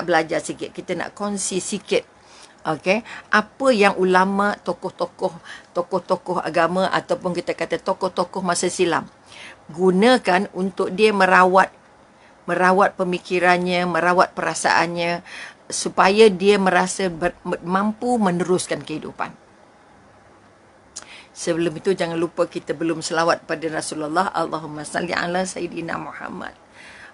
nak belajar sikit, kita nak kongsi sikit. Okey, apa yang ulama, tokoh-tokoh, tokoh-tokoh agama ataupun kita kata tokoh-tokoh masa silam gunakan untuk dia merawat merawat pemikirannya, merawat perasaannya supaya dia merasa ber, mampu meneruskan kehidupan. Sebelum itu jangan lupa kita belum selawat pada Rasulullah Allahumma salli ala sayyidina Muhammad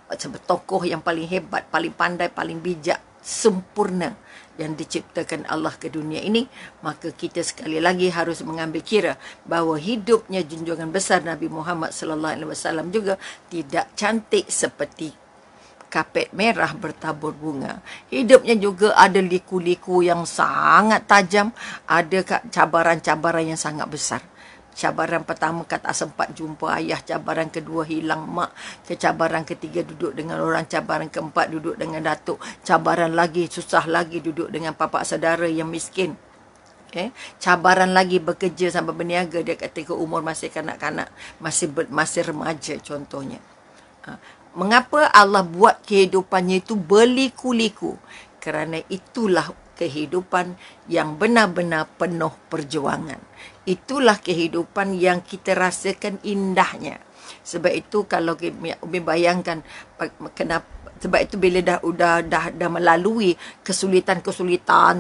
macam tokoh yang paling hebat, paling pandai, paling bijak, sempurna yang diciptakan Allah ke dunia ini, maka kita sekali lagi harus mengambil kira bahawa hidupnya junjungan besar Nabi Muhammad sallallahu alaihi wasallam juga tidak cantik seperti kapet merah bertabur bunga. Hidupnya juga ada liku-liku yang sangat tajam, ada cabaran-cabaran yang sangat besar cabaran pertama kat tak sempat jumpa ayah cabaran kedua hilang mak ke cabaran ketiga duduk dengan orang cabaran keempat duduk dengan datuk cabaran lagi susah lagi duduk dengan papa saudara yang miskin Okay. Cabaran lagi bekerja sampai berniaga dia ketika umur masih kanak-kanak. Masih ber, masih remaja contohnya. Ha. Mengapa Allah buat kehidupannya itu beliku-liku? Kerana itulah kehidupan yang benar-benar penuh perjuangan itulah kehidupan yang kita rasakan indahnya sebab itu kalau kita bayangkan kenapa sebab itu bila dah udah dah dah melalui kesulitan-kesulitan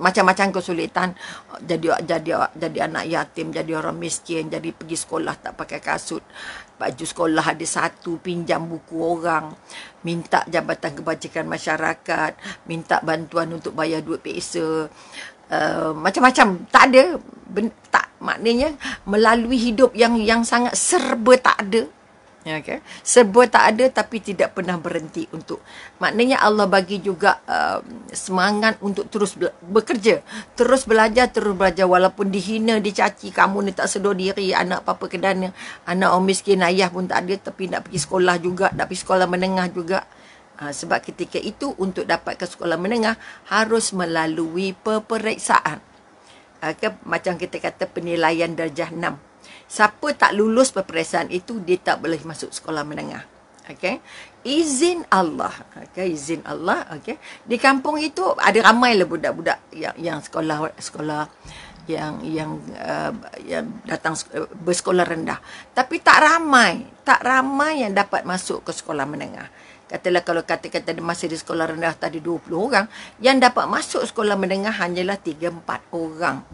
macam-macam kesulitan jadi jadi jadi anak yatim, jadi orang miskin, jadi pergi sekolah tak pakai kasut, baju sekolah ada satu, pinjam buku orang, minta jabatan kebajikan masyarakat, minta bantuan untuk bayar duit peksa, Uh, macam-macam tak ada ben, tak maknanya melalui hidup yang yang sangat serba tak ada ya okay. serba tak ada tapi tidak pernah berhenti untuk maknanya Allah bagi juga uh, semangat untuk terus bekerja terus belajar terus belajar walaupun dihina dicaci kamu ni tak sedar diri anak apa-apa kedana anak orang miskin ayah pun tak ada tapi nak pergi sekolah juga nak pergi sekolah menengah juga Ha, sebab ketika itu untuk dapat ke sekolah menengah harus melalui peperiksaan. Uh, ke, macam kita kata penilaian darjah 6. Siapa tak lulus peperiksaan itu dia tak boleh masuk sekolah menengah. Okey. Izin Allah. Okey, izin Allah. Okey. Di kampung itu ada ramai ramailah budak-budak yang yang sekolah sekolah yang yang uh, yang datang bersekolah rendah. Tapi tak ramai, tak ramai yang dapat masuk ke sekolah menengah. Katalah kalau kata-kata masih di sekolah rendah tadi 20 orang, yang dapat masuk sekolah menengah hanyalah 3-4 orang.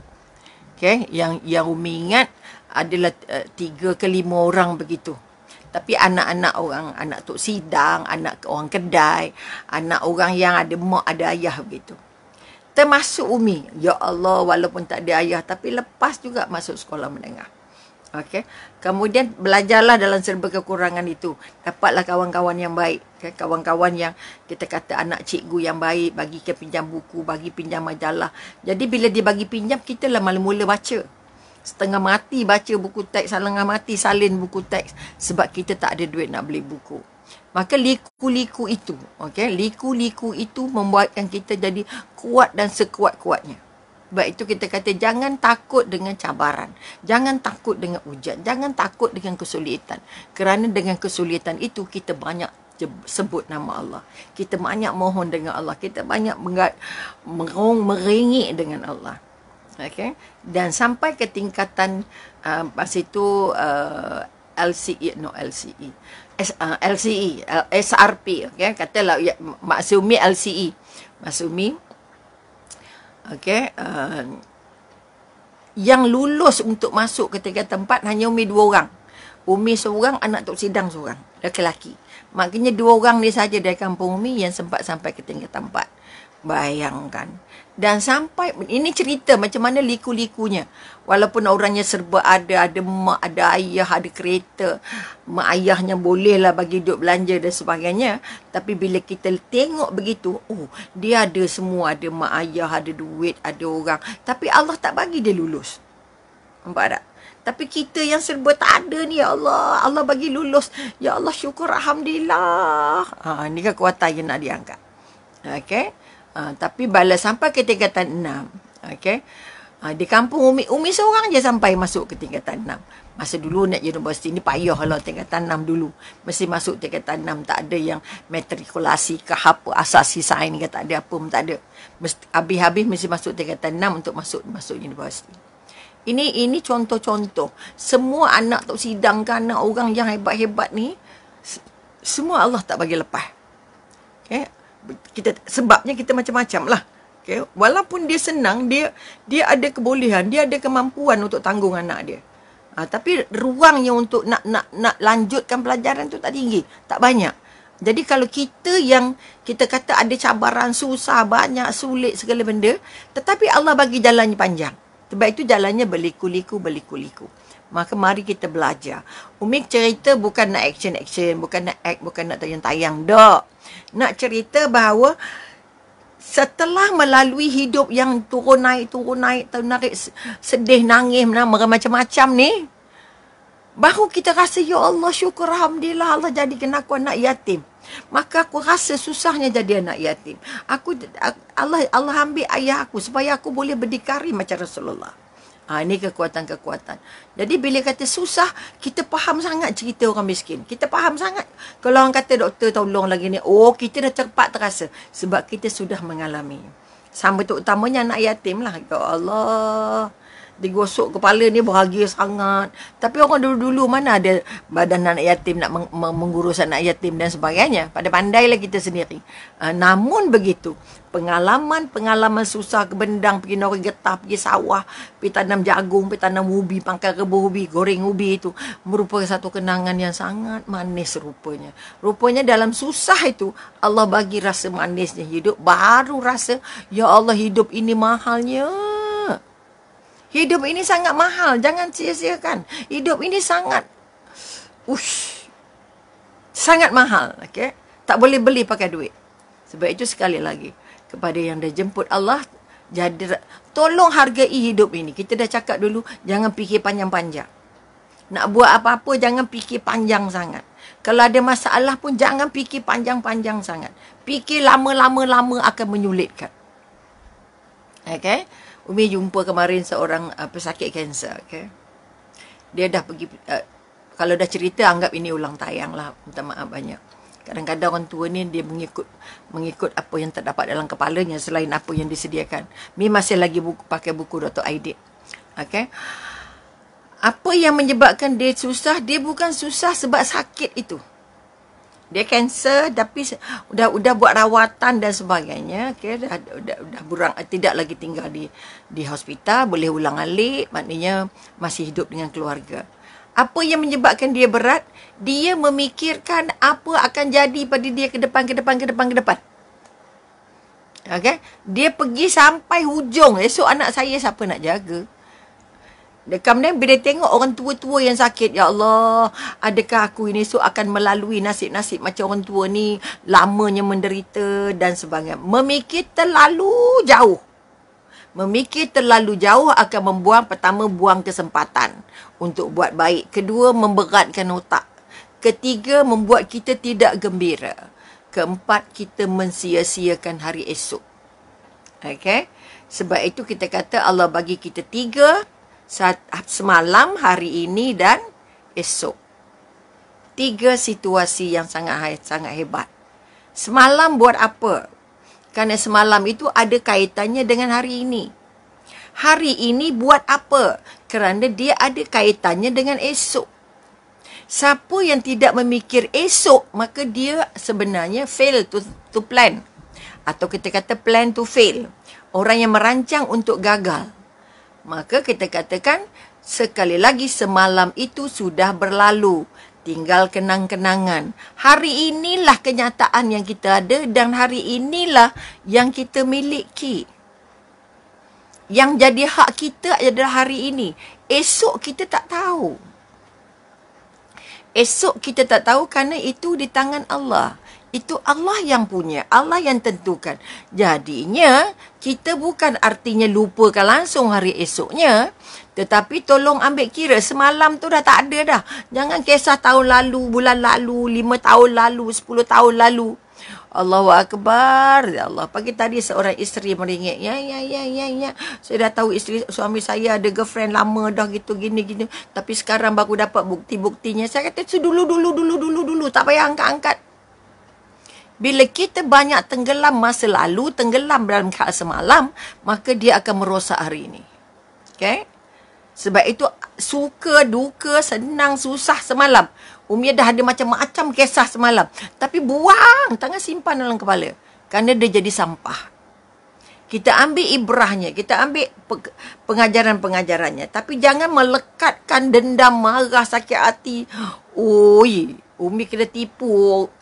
Okay? Yang yang Umi ingat adalah uh, 3 5 orang begitu. Tapi anak-anak orang, anak tok sidang, anak orang kedai, anak orang yang ada mak, ada ayah begitu. Termasuk Umi. Ya Allah, walaupun tak ada ayah, tapi lepas juga masuk sekolah menengah. Okey. Kemudian belajarlah dalam serba kekurangan itu. Dapatlah kawan-kawan yang baik. Okay? Kawan-kawan yang kita kata anak cikgu yang baik. Bagi ke pinjam buku, bagi pinjam majalah. Jadi bila dia bagi pinjam, kita lah malam mula baca. Setengah mati baca buku teks, setengah mati salin buku teks. Sebab kita tak ada duit nak beli buku. Maka liku-liku itu, okay? liku-liku itu membuatkan kita jadi kuat dan sekuat-kuatnya. Sebab itu kita kata jangan takut dengan cabaran. Jangan takut dengan ujian. Jangan takut dengan kesulitan. Kerana dengan kesulitan itu kita banyak sebut nama Allah. Kita banyak mohon dengan Allah. Kita banyak merong, meringik dengan Allah. Okay? Dan sampai ke tingkatan uh, masa itu uh, LCE, no LCE. S, uh, LCE, uh, SRP. Okay? Katalah ya, maksumi LCE. Maksumi Okay, uh, yang lulus untuk masuk ke tiga tempat hanya Umi dua orang. Umi seorang, anak tok sidang seorang, lelaki. Maknanya dua orang ni saja dari kampung Umi yang sempat sampai ke tiga tempat. Bayangkan. Dan sampai, ini cerita macam mana liku-likunya. Walaupun orangnya serba ada, ada mak, ada ayah, ada kereta. Mak ayahnya bolehlah bagi duit belanja dan sebagainya. Tapi bila kita tengok begitu, oh dia ada semua. Ada mak ayah, ada duit, ada orang. Tapi Allah tak bagi dia lulus. Nampak tak? Tapi kita yang serba tak ada ni, ya Allah. Allah bagi lulus. Ya Allah, syukur, Alhamdulillah. Ha, ini kan kuatan yang nak diangkat. Okay. Ha, tapi balas sampai ke tingkatan enam. Okay. Ha, ah, di kampung Umi, Umi seorang je sampai masuk ke tingkatan enam. Masa dulu nak universiti ni payah lah tingkatan enam dulu. Mesti masuk tingkatan enam. Tak ada yang matrikulasi ke apa asasi sains ke tak ada apa pun tak ada. habis-habis mesti masuk tingkatan enam untuk masuk masuk universiti. Ini ini contoh-contoh. Semua anak tok sidang ke anak orang yang hebat-hebat ni. Semua Allah tak bagi lepas. Okay kita sebabnya kita macam-macam lah. Okay. Walaupun dia senang, dia dia ada kebolehan, dia ada kemampuan untuk tanggung anak dia. Ha, tapi ruangnya untuk nak nak nak lanjutkan pelajaran tu tak tinggi, tak banyak. Jadi kalau kita yang kita kata ada cabaran susah banyak sulit segala benda, tetapi Allah bagi jalannya panjang. Sebab itu jalannya berliku-liku berliku-liku maka mari kita belajar. Umi cerita bukan nak action-action, bukan nak act, bukan nak tayang-tayang. Tak. Nak cerita bahawa setelah melalui hidup yang turun naik, turun naik, turun naik, sedih, nangis, macam-macam ni. Baru kita rasa, Ya Allah syukur, Alhamdulillah Allah jadi kenaku anak yatim. Maka aku rasa susahnya jadi anak yatim. Aku Allah Allah ambil ayah aku supaya aku boleh berdikari macam Rasulullah. Ha, ini kekuatan-kekuatan. Jadi bila kata susah, kita faham sangat cerita orang miskin. Kita faham sangat. Kalau orang kata doktor tolong lagi ni, oh kita dah cepat terasa. Sebab kita sudah mengalami. Sama tu utamanya anak yatim lah. Ya Allah digosok kepala ni bahagia sangat. Tapi orang dulu-dulu mana ada badan anak yatim nak meng- mengurus anak yatim dan sebagainya. Pada pandailah kita sendiri. Uh, namun begitu, pengalaman-pengalaman susah ke bendang, pergi nori getah, pergi sawah, pergi tanam jagung, pergi tanam ubi, pangkal rebuh ubi, goreng ubi itu merupakan satu kenangan yang sangat manis rupanya. Rupanya dalam susah itu, Allah bagi rasa manisnya hidup, baru rasa, Ya Allah hidup ini mahalnya. Hidup ini sangat mahal, jangan sia-siakan. Hidup ini sangat ush. Sangat mahal, okey. Tak boleh beli pakai duit. Sebab itu sekali lagi kepada yang dah jemput Allah jadi tolong hargai hidup ini. Kita dah cakap dulu jangan fikir panjang-panjang. Nak buat apa-apa jangan fikir panjang sangat. Kalau ada masalah pun jangan fikir panjang-panjang sangat. Fikir lama-lama-lama akan menyulitkan. Okey. Umi jumpa kemarin seorang uh, pesakit kanser. Okay? Dia dah pergi, uh, kalau dah cerita anggap ini ulang tayang lah. Minta maaf banyak. Kadang-kadang orang tua ni dia mengikut mengikut apa yang terdapat dalam kepalanya selain apa yang disediakan. Mi masih lagi buku, pakai buku Dr. Aidit. Okay? Apa yang menyebabkan dia susah, dia bukan susah sebab sakit itu dia kanser tapi sudah sudah buat rawatan dan sebagainya okey dah dah sudah burang tidak lagi tinggal di di hospital boleh ulang alik maknanya masih hidup dengan keluarga apa yang menyebabkan dia berat dia memikirkan apa akan jadi pada dia ke depan ke depan ke depan ke depan okey dia pergi sampai hujung esok anak saya siapa nak jaga dia kemudian bila tengok orang tua-tua yang sakit, Ya Allah, adakah aku ini esok akan melalui nasib-nasib macam orang tua ni lamanya menderita dan sebagainya. Memikir terlalu jauh. Memikir terlalu jauh akan membuang pertama buang kesempatan untuk buat baik. Kedua, memberatkan otak. Ketiga, membuat kita tidak gembira. Keempat, kita mensia-siakan hari esok. Okay? Sebab itu kita kata Allah bagi kita tiga, Saat semalam, hari ini dan esok. Tiga situasi yang sangat sangat hebat. Semalam buat apa? Kerana semalam itu ada kaitannya dengan hari ini. Hari ini buat apa? Kerana dia ada kaitannya dengan esok. Siapa yang tidak memikir esok, maka dia sebenarnya fail to, to plan. Atau kita kata plan to fail. Orang yang merancang untuk gagal maka kita katakan sekali lagi semalam itu sudah berlalu tinggal kenang-kenangan hari inilah kenyataan yang kita ada dan hari inilah yang kita miliki yang jadi hak kita adalah hari ini esok kita tak tahu esok kita tak tahu kerana itu di tangan Allah itu Allah yang punya Allah yang tentukan jadinya kita bukan artinya lupakan langsung hari esoknya tetapi tolong ambil kira semalam tu dah tak ada dah jangan kisah tahun lalu bulan lalu lima tahun lalu sepuluh tahun lalu Allahu akbar. Ya Allah, pagi tadi seorang isteri meringit. Ya ya ya ya ya. Saya dah tahu isteri suami saya ada girlfriend lama dah gitu gini gini. Tapi sekarang baru dapat bukti-buktinya. Saya kata dulu dulu dulu dulu dulu tak payah angkat-angkat. Bila kita banyak tenggelam masa lalu, tenggelam dalam hal semalam, maka dia akan merosak hari ini. Okay? Sebab itu suka, duka, senang, susah semalam. Umi dah ada macam-macam kisah semalam. Tapi buang, tangan simpan dalam kepala. Kerana dia jadi sampah. Kita ambil ibrahnya, kita ambil pengajaran-pengajarannya. Tapi jangan melekatkan dendam, marah, sakit hati. Ui, Umi kena tipu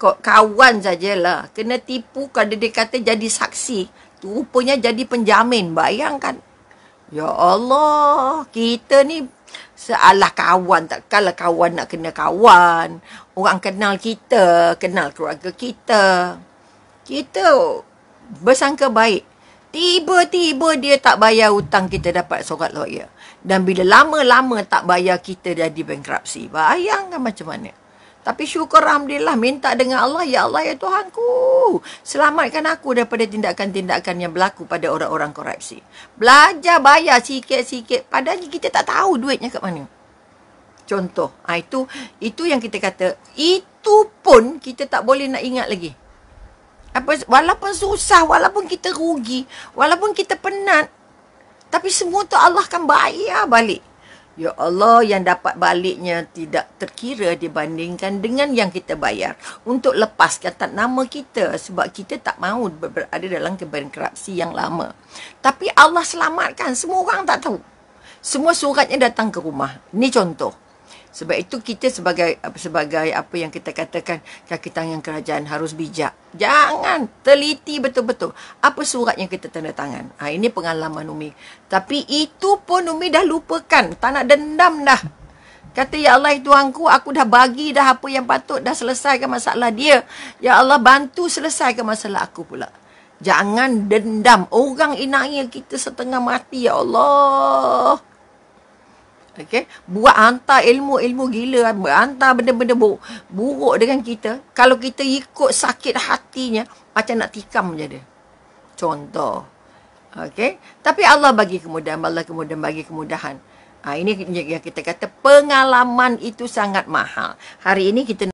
takut kawan sajalah kena tipu kalau dia kata jadi saksi tu rupanya jadi penjamin bayangkan ya Allah kita ni sealah kawan tak kalah kawan nak kena kawan orang kenal kita kenal keluarga kita kita bersangka baik tiba-tiba dia tak bayar hutang kita dapat surat lawyer dan bila lama-lama tak bayar kita jadi bankruptcy bayangkan macam mana tapi syukur Alhamdulillah minta dengan Allah Ya Allah ya Tuhanku Selamatkan aku daripada tindakan-tindakan yang berlaku pada orang-orang korupsi Belajar bayar sikit-sikit Padahal kita tak tahu duitnya kat mana Contoh ha, Itu itu yang kita kata Itu pun kita tak boleh nak ingat lagi apa, Walaupun susah Walaupun kita rugi Walaupun kita penat Tapi semua tu Allah akan bayar balik Ya Allah yang dapat baliknya tidak terkira dibandingkan dengan yang kita bayar untuk lepaskan tak nama kita sebab kita tak mahu berada dalam kebankrupsi yang lama. Tapi Allah selamatkan semua orang tak tahu. Semua suratnya datang ke rumah. Ini contoh. Sebab itu kita sebagai sebagai apa yang kita katakan kaki tangan kerajaan harus bijak. Jangan teliti betul-betul apa surat yang kita tanda tangan. Ha, ini pengalaman Umi. Tapi itu pun Umi dah lupakan. Tak nak dendam dah. Kata ya Allah Tuanku, aku dah bagi dah apa yang patut dah selesaikan masalah dia. Ya Allah bantu selesaikan masalah aku pula. Jangan dendam orang inai kita setengah mati ya Allah. Okay, buat hantar ilmu-ilmu gila, hantar benda-benda buruk, buruk dengan kita. Kalau kita ikut sakit hatinya, macam nak tikam je dia. Contoh. Okay, tapi Allah bagi kemudahan, Allah kemudahan bagi kemudahan. Ha, ini yang kita kata pengalaman itu sangat mahal. Hari ini kita